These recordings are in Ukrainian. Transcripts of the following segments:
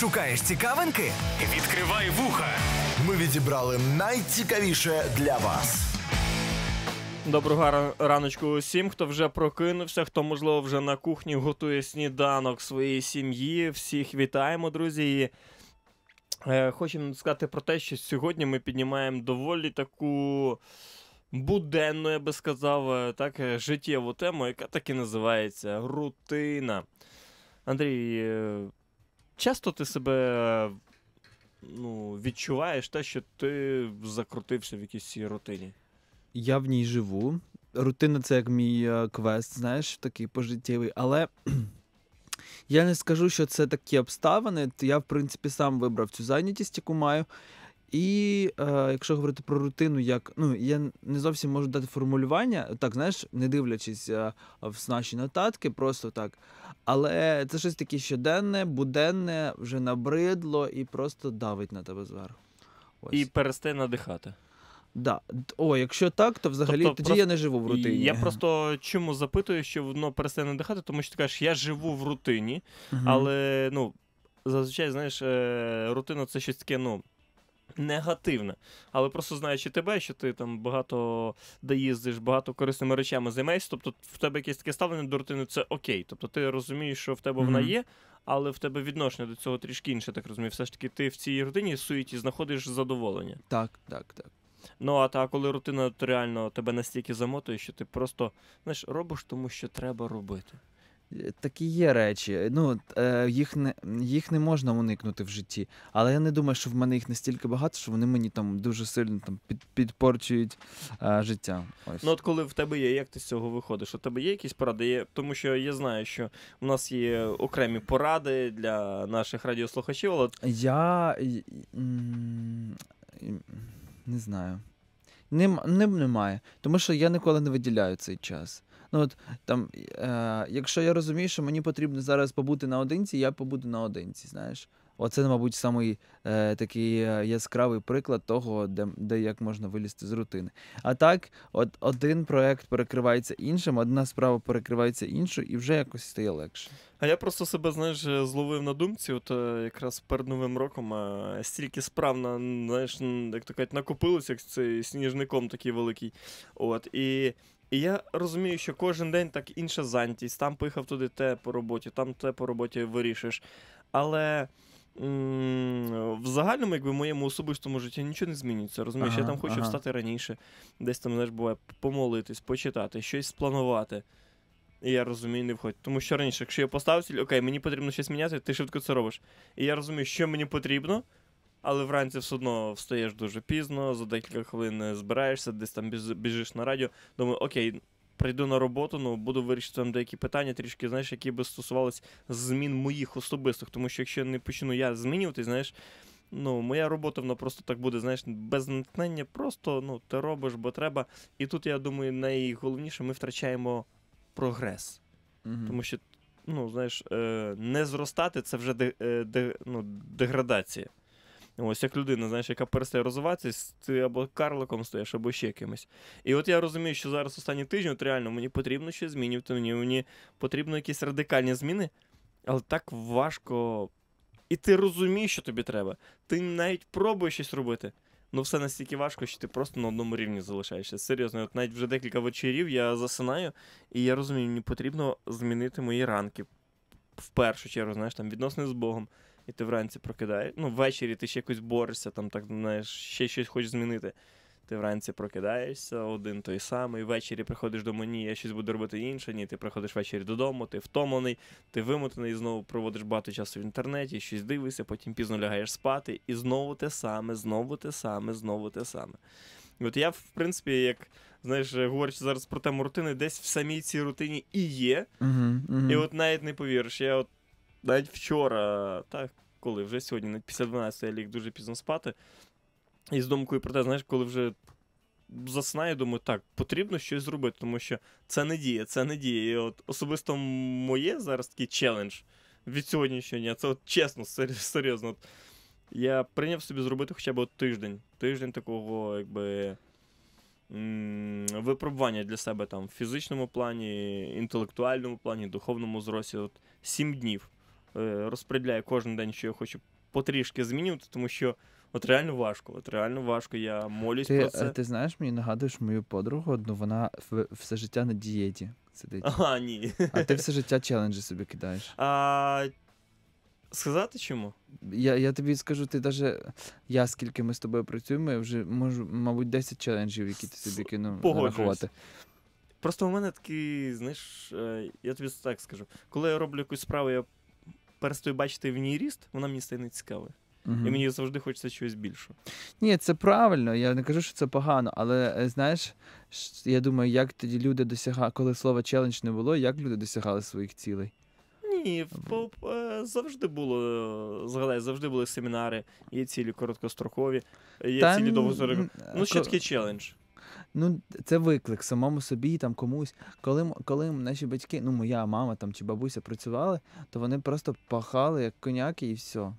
Шукаєш цікавинки? Відкривай вуха. Ми відібрали найцікавіше для вас. Доброго раночку усім, хто вже прокинувся, хто можливо вже на кухні готує сніданок своєї сім'ї. Всіх вітаємо, друзі. І, е, Хочемо сказати про те, що сьогодні ми піднімаємо доволі таку буденну, я би сказав, е, так, е, життєву тему, яка так і називається рутина. Андрій, е, часто ти себе ну, відчуваєш те, що ти закрутився в якійсь цій рутині? Я в ній живу. Рутина це як мій е, квест, знаєш, такий пожиттєвий. Але я не скажу, що це такі обставини. Я, в принципі, сам вибрав цю зайнятість, яку маю. І е, якщо говорити про рутину, як ну я не зовсім можу дати формулювання, так знаєш, не дивлячись е, в наші нотатки, просто так. Але це щось таке щоденне, буденне, вже набридло і просто давить на тебе зверху. Ось. І перестає надихати. Да. О, якщо так, то взагалі тобто, тоді просто... я не живу в рутині. Я просто чому запитую, що воно перестає надихати, тому що ти кажеш, я живу в рутині, uh але ну, зазвичай, знаєш, е, рутина це щось таке, ну негативне. Але просто знаючи тебе, що ти там багато доїздиш, багато корисними речами займаєшся, тобто в тебе якесь таке ставлення до рутини, це окей. Тобто ти розумієш, що в тебе вона є, але в тебе відношення до цього трішки інше, так розумію. Все ж таки, ти в цій рутині суєті знаходиш задоволення. Так, так, так. Ну, а та коли рутина реально тебе настільки замотує, що ти просто знаєш, робиш тому, що треба робити. Такі є речі. Ну е, їх не їх не можна уникнути в житті. Але я не думаю, що в мене їх настільки багато, що вони мені там дуже сильно там під, підпорчують а, е, життя. Ось. Ну от коли в тебе є, як ти з цього виходиш? У тебе є якісь поради? Є... Тому що я знаю, що в нас є окремі поради для наших радіослухачів. але... Я не знаю. Ним, ним немає. Тому що я ніколи не виділяю цей час. Ну от там, е, якщо я розумію, що мені потрібно зараз побути наодинці, я побуду наодинці. Знаєш, оце, мабуть, самий е, такий е, яскравий приклад того, де де як можна вилізти з рутини. А так, от один проект перекривається іншим, одна справа перекривається іншою, і вже якось стає легше. А я просто себе знаєш, е, зловив на думці, от е, якраз перед новим роком стільки справ на знаєш, як то кажуть, накопилося, як цей сніжником такий великий. От і і я розумію, що кожен день так інша зантість, там пихав туди те по роботі, там те по роботі вирішиш. Але в загальному, якби в моєму особистому житті нічого не змінюється. Розумієш, ага, я там хочу ага. встати раніше, десь там знаєш, буває помолитись, почитати, щось спланувати. І я розумію, не входь. Тому що раніше, якщо я поставив ціль, окей, мені потрібно щось міняти, ти швидко це робиш. І я розумію, що мені потрібно. Але вранці все одно встаєш дуже пізно, за декілька хвилин е, збираєшся, десь там біжиш на радіо. Думаю, окей, прийду на роботу, ну буду вирішити там деякі питання, трішки, знаєш, які би стосувалися змін моїх особистих. Тому що якщо не почну я змінювати, знаєш, ну моя робота вона просто так буде, знаєш, без натхнення, просто ну ти робиш, бо треба. І тут я думаю, найголовніше ми втрачаємо прогрес. Угу. Тому що, ну знаєш, е, не зростати це вже де, е, де, ну, деградація. Ось як людина, знаєш, яка перестає розвиватися, ти або карликом стоїш, або ще кимось. І от я розумію, що зараз останні тижні, от реально мені потрібно щось змінювати, мені, мені потрібно якісь радикальні зміни, але так важко. І ти розумієш, що тобі треба. Ти навіть пробуєш щось робити. Ну все настільки важко, що ти просто на одному рівні залишаєшся. Серйозно, от навіть вже декілька вечорів я засинаю, і я розумію, мені потрібно змінити мої ранки. В першу чергу, знаєш, там відносини з Богом і ти вранці прокидаєш. Ну, ввечері ти ще якось борешся, там так знаєш, ще щось хочеш змінити. Ти вранці прокидаєшся, один той самий, ввечері приходиш до мені, я щось буду робити інше. Ні, ти приходиш ввечері додому, ти втомлений, ти вимотаний, знову проводиш багато часу в інтернеті, щось дивишся, потім пізно лягаєш спати, і знову те саме, знову те саме, знову те саме. І От я, в принципі, як знаєш, говорячи зараз про тему рутини, десь в самій цій рутині і є. Uh-huh, І от навіть не повіриш, я от навіть вчора, так, коли вже сьогодні, після 12 я ліг дуже пізно спати. І з думкою про те, знаєш, коли вже заснаю, думаю, так, потрібно щось зробити, тому що це не діє, це не діє. І от особисто моє зараз такий челендж від сьогоднішнього дня, це от чесно, серйозно. От, я прийняв собі зробити хоча б от тиждень. Тиждень такого, якби. Випробування для себе там в фізичному плані, інтелектуальному плані, духовному зрості. От сім днів. Е, розподіляю кожен день, що я хочу потрішки змінювати, тому що от реально важко. От реально важко. Я молюсь ти, про е, це. Ти знаєш, мені нагадуєш мою подругу, одну вона все життя на дієті сидить. Ага, ні. А ти все життя челенджі собі кидаєш. А, Сказати чому? Я я тобі скажу, ти даже я скільки ми з тобою працюємо, я вже можу, мабуть, 10 челенджів, які ти собі кинув нарахувати. Просто у мене такий, знаєш, е, я тобі так скажу, коли я роблю якусь справу, я перестаю бачити в ній ріст, вона мені стає нецікава. Угу. І мені завжди хочеться чогось більшого. Ні, це правильно. Я не кажу, що це погано, але е, знаєш, я думаю, як тоді люди досягали, коли слова челендж не було, як люди досягали своїх цілей. Ні, е, завжди було згадай, завжди були семінари, є цілі короткострокові, є Та, цілі довгострокові. Ну, ще такий челендж. Ну, це виклик самому собі, там комусь. Коли коли наші батьки, ну моя мама там чи бабуся працювали, то вони просто пахали як коняки і все.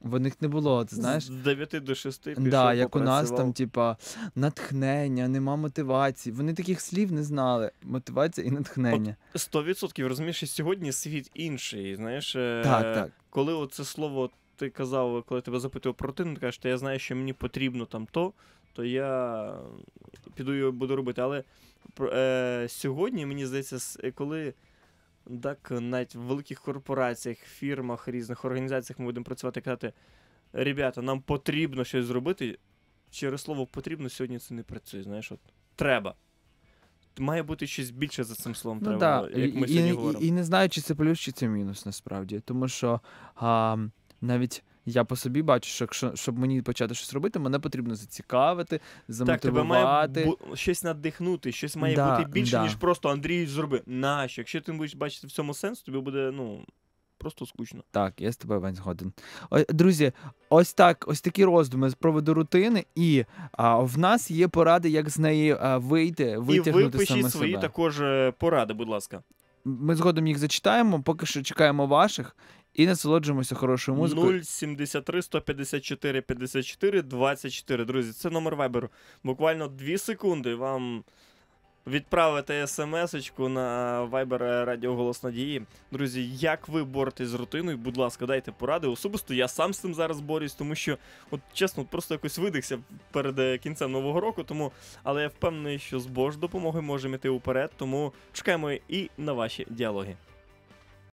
В них не було, ти знаєш. З 9 до 6 пішов, да, як попрацював. у нас там, типа, натхнення, нема мотивації. Вони таких слів не знали. Мотивація і натхнення. От 100% розумієш, сьогодні світ інший. Знаєш, е, так, так. коли це слово ти казав, коли тебе запитував про рутину, ти кажеш, що я знаю, що мені потрібно там то, то я піду і буду робити. Але е, сьогодні, мені здається, е, коли так навіть в великих корпораціях, фірмах, різних організаціях ми будемо працювати і казати, ребята, нам потрібно щось зробити. Через слово потрібно сьогодні це не працює. Знаєш, от треба. Має бути щось більше за цим словом. Ну, да. як ми і, сьогодні і, говоримо. І, і не знаю, чи це плюс, чи це мінус насправді. Тому що а, навіть. Я по собі бачу, що якщо щоб мені почати щось робити, мене потрібно зацікавити, замотивувати. Так, тебе має бу- щось надихнути, щось має да, бути більше, да. ніж просто Андрій зроби. Нащо? Якщо ти будеш бачити в цьому сенс, тобі буде ну просто скучно. Так, я з тобою Вань, згоден. О, друзі, ось так, ось такі роздуми з проводу рутини, і а, в нас є поради, як з неї а, вийти, витягнути І ви пишіть свої себе. також е, поради, будь ласка. Ми згодом їх зачитаємо, поки що чекаємо ваших і насолоджуємося хорошою музикою. 073 154 54 24. Друзі, це номер вайберу. Буквально 2 секунди вам відправити смс-очку на вайбер Радіо Голос Надії. Друзі, як ви боретесь з рутиною, будь ласка, дайте поради. Особисто я сам з цим зараз борюсь, тому що, от чесно, просто якось видихся перед е, кінцем нового року. Тому, але я впевнений, що з Бож допомогою можемо йти уперед. Тому чекаємо і на ваші діалоги.